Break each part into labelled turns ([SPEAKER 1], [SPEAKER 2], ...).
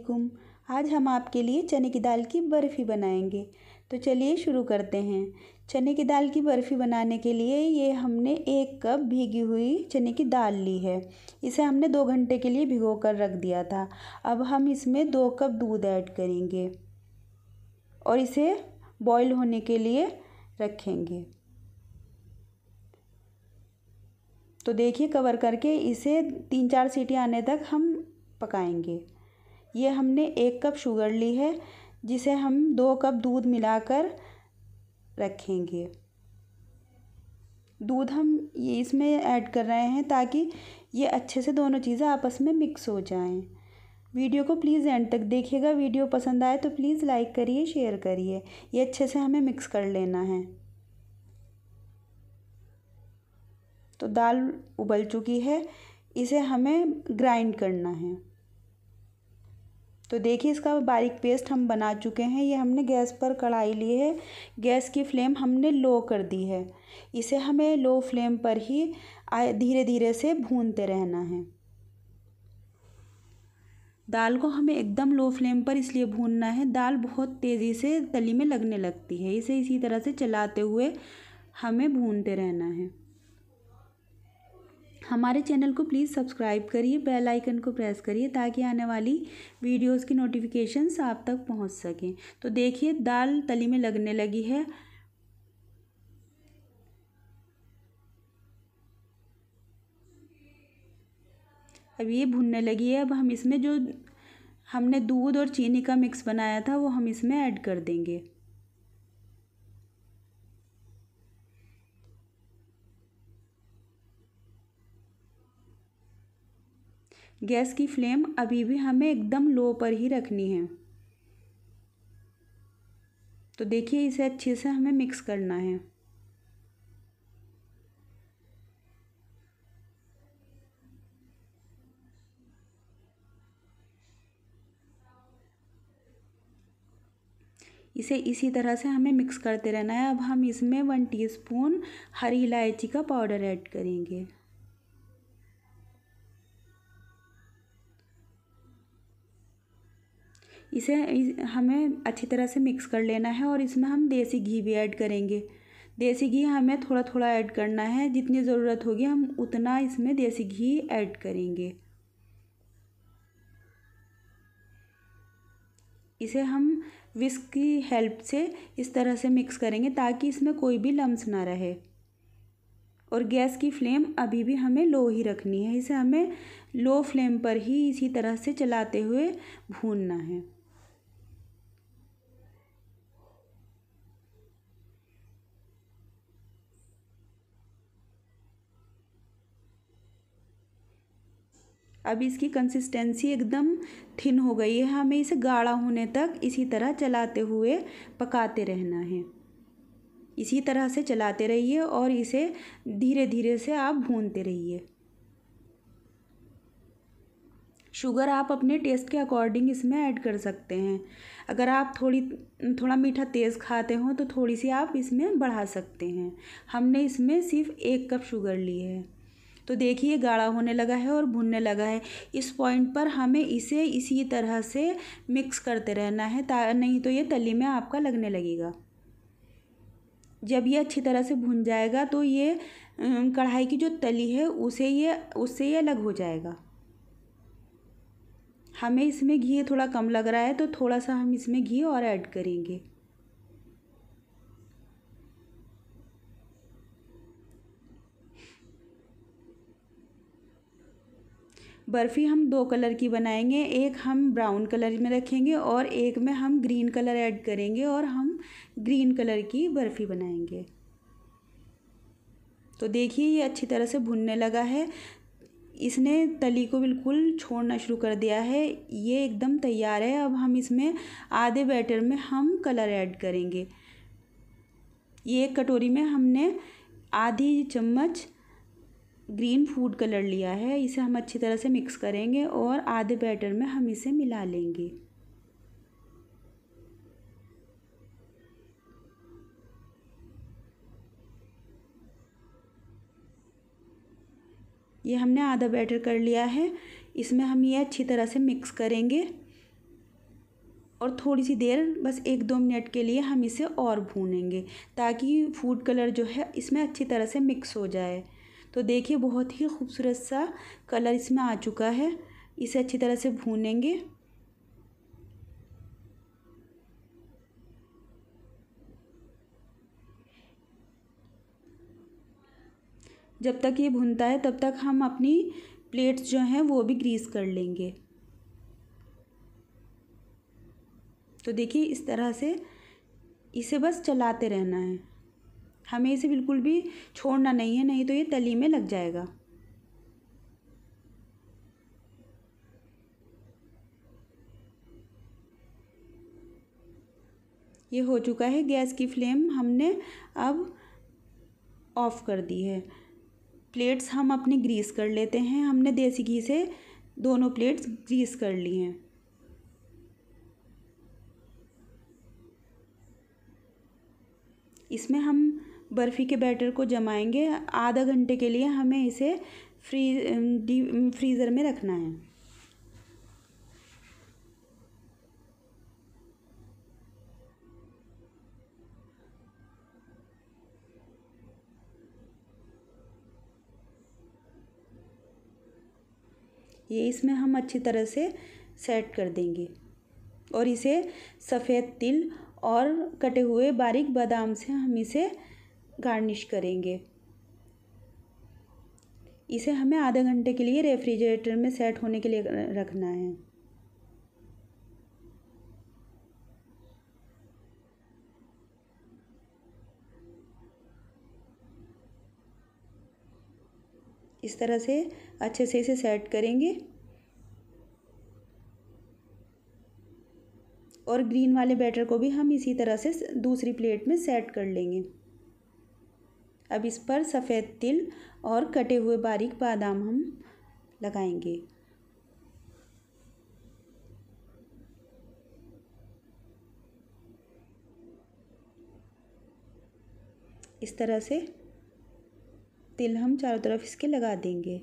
[SPEAKER 1] वालेकुम आज हम आपके लिए चने की दाल की बर्फ़ी बनाएंगे तो चलिए शुरू करते हैं चने की दाल की बर्फ़ी बनाने के लिए ये हमने एक कप भीगी हुई चने की दाल ली है इसे हमने दो घंटे के लिए भिगो कर रख दिया था अब हम इसमें दो कप दूध ऐड करेंगे और इसे बॉईल होने के लिए रखेंगे तो देखिए कवर करके इसे तीन चार सीटी आने तक हम पकाएंगे ये हमने एक कप शुगर ली है जिसे हम दो कप दूध मिलाकर रखेंगे दूध हम ये इसमें ऐड कर रहे हैं ताकि ये अच्छे से दोनों चीज़ें आपस में मिक्स हो जाएं वीडियो को प्लीज़ एंड तक देखिएगा वीडियो पसंद आए तो प्लीज़ लाइक करिए शेयर करिए ये अच्छे से हमें मिक्स कर लेना है तो दाल उबल चुकी है इसे हमें ग्राइंड करना है तो देखिए इसका बारीक पेस्ट हम बना चुके हैं ये हमने गैस पर कढ़ाई ली है गैस की फ्लेम हमने लो कर दी है इसे हमें लो फ्लेम पर ही धीरे धीरे से भूनते रहना है दाल को हमें एकदम लो फ्लेम पर इसलिए भूनना है दाल बहुत तेज़ी से तली में लगने लगती है इसे इसी तरह से चलाते हुए हमें भूनते रहना है हमारे चैनल को प्लीज़ सब्सक्राइब करिए बेल आइकन को प्रेस करिए ताकि आने वाली वीडियोस की नोटिफिकेशंस आप तक पहुंच सकें तो देखिए दाल तली में लगने लगी है अब ये भुनने लगी है अब हम इसमें जो हमने दूध और चीनी का मिक्स बनाया था वो हम इसमें ऐड कर देंगे गैस की फ्लेम अभी भी हमें एकदम लो पर ही रखनी है तो देखिए इसे अच्छे से हमें मिक्स करना है इसे इसी तरह से हमें मिक्स करते रहना है अब हम इसमें वन टीस्पून हरी इलायची का पाउडर ऐड करेंगे इसे हमें अच्छी तरह से मिक्स कर लेना है और इसमें हम देसी घी भी ऐड करेंगे देसी घी हमें थोड़ा थोड़ा ऐड करना है जितनी ज़रूरत होगी हम उतना इसमें देसी घी ऐड करेंगे इसे हम विस्क की हेल्प से इस तरह से मिक्स करेंगे ताकि इसमें कोई भी लम्स ना रहे और गैस की फ्लेम अभी भी हमें लो ही रखनी है इसे हमें लो फ्लेम पर ही इसी तरह से चलाते हुए भूनना है अब इसकी कंसिस्टेंसी एकदम थिन हो गई है हमें इसे गाढ़ा होने तक इसी तरह चलाते हुए पकाते रहना है इसी तरह से चलाते रहिए और इसे धीरे धीरे से आप भूनते रहिए शुगर आप अपने टेस्ट के अकॉर्डिंग इसमें ऐड कर सकते हैं अगर आप थोड़ी थोड़ा मीठा तेज़ खाते हो तो थोड़ी सी आप इसमें बढ़ा सकते हैं हमने इसमें सिर्फ एक कप शुगर ली है तो देखिए गाढ़ा होने लगा है और भुनने लगा है इस पॉइंट पर हमें इसे इसी तरह से मिक्स करते रहना है नहीं तो ये तली में आपका लगने लगेगा जब ये अच्छी तरह से भुन जाएगा तो ये कढ़ाई की जो तली है उसे ये उससे ये अलग हो जाएगा हमें इसमें घी थोड़ा कम लग रहा है तो थोड़ा सा हम इसमें घी और ऐड करेंगे बर्फ़ी हम दो कलर की बनाएंगे एक हम ब्राउन कलर में रखेंगे और एक में हम ग्रीन कलर ऐड करेंगे और हम ग्रीन कलर की बर्फ़ी बनाएंगे तो देखिए ये अच्छी तरह से भुनने लगा है इसने तली को बिल्कुल छोड़ना शुरू कर दिया है ये एकदम तैयार है अब हम इसमें आधे बैटर में हम कलर ऐड करेंगे ये एक कटोरी में हमने आधी चम्मच ग्रीन फूड कलर लिया है इसे हम अच्छी तरह से मिक्स करेंगे और आधे बैटर में हम इसे मिला लेंगे ये हमने आधा बैटर कर लिया है इसमें हम ये अच्छी तरह से मिक्स करेंगे और थोड़ी सी देर बस एक दो मिनट के लिए हम इसे और भूनेंगे ताकि फूड कलर जो है इसमें अच्छी तरह से मिक्स हो जाए तो देखिए बहुत ही खूबसूरत सा कलर इसमें आ चुका है इसे अच्छी तरह से भूनेंगे जब तक ये भुनता है तब तक हम अपनी प्लेट्स जो हैं वो भी ग्रीस कर लेंगे तो देखिए इस तरह से इसे बस चलाते रहना है हमें इसे बिल्कुल भी छोड़ना नहीं है नहीं तो ये तली में लग जाएगा ये हो चुका है गैस की फ्लेम हमने अब ऑफ़ कर दी है प्लेट्स हम अपनी ग्रीस कर लेते हैं हमने देसी घी से दोनों प्लेट्स ग्रीस कर ली हैं इसमें हम बर्फ़ी के बैटर को जमाएंगे आधा घंटे के लिए हमें इसे फ्री फ्रीज़र में रखना है ये इसमें हम अच्छी तरह से सेट कर देंगे और इसे सफ़ेद तिल और कटे हुए बारीक बादाम से हम इसे गार्निश करेंगे इसे हमें आधे घंटे के लिए रेफ्रिजरेटर में सेट होने के लिए रखना है इस तरह से अच्छे से इसे सेट करेंगे और ग्रीन वाले बैटर को भी हम इसी तरह से दूसरी प्लेट में सेट कर लेंगे अब इस पर सफ़ेद तिल और कटे हुए बारीक बादाम हम लगाएंगे इस तरह से तिल हम चारों तरफ इसके लगा देंगे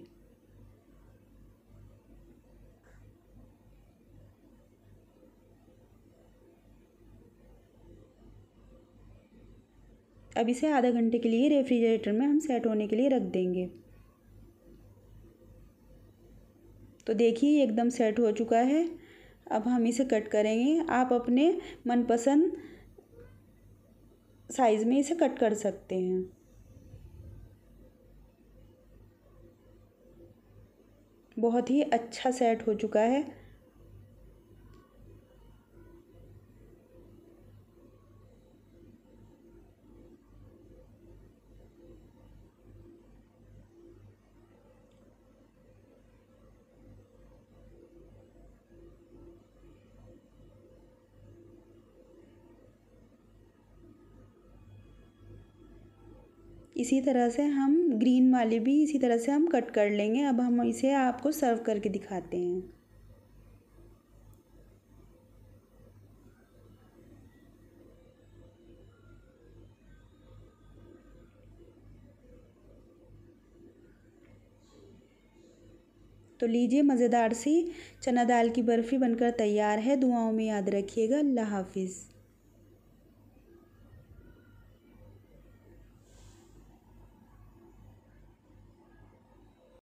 [SPEAKER 1] अब इसे आधा घंटे के लिए रेफ्रिजरेटर में हम सेट होने के लिए रख देंगे तो देखिए एकदम सेट हो चुका है अब हम इसे कट करेंगे आप अपने मनपसंद साइज़ में इसे कट कर सकते हैं बहुत ही अच्छा सेट हो चुका है इसी तरह से हम ग्रीन वाले भी इसी तरह से हम कट कर लेंगे अब हम इसे आपको सर्व करके दिखाते हैं तो लीजिए मज़ेदार सी चना दाल की बर्फ़ी बनकर तैयार है दुआओं में याद रखिएगा अल्लाह हाफिज़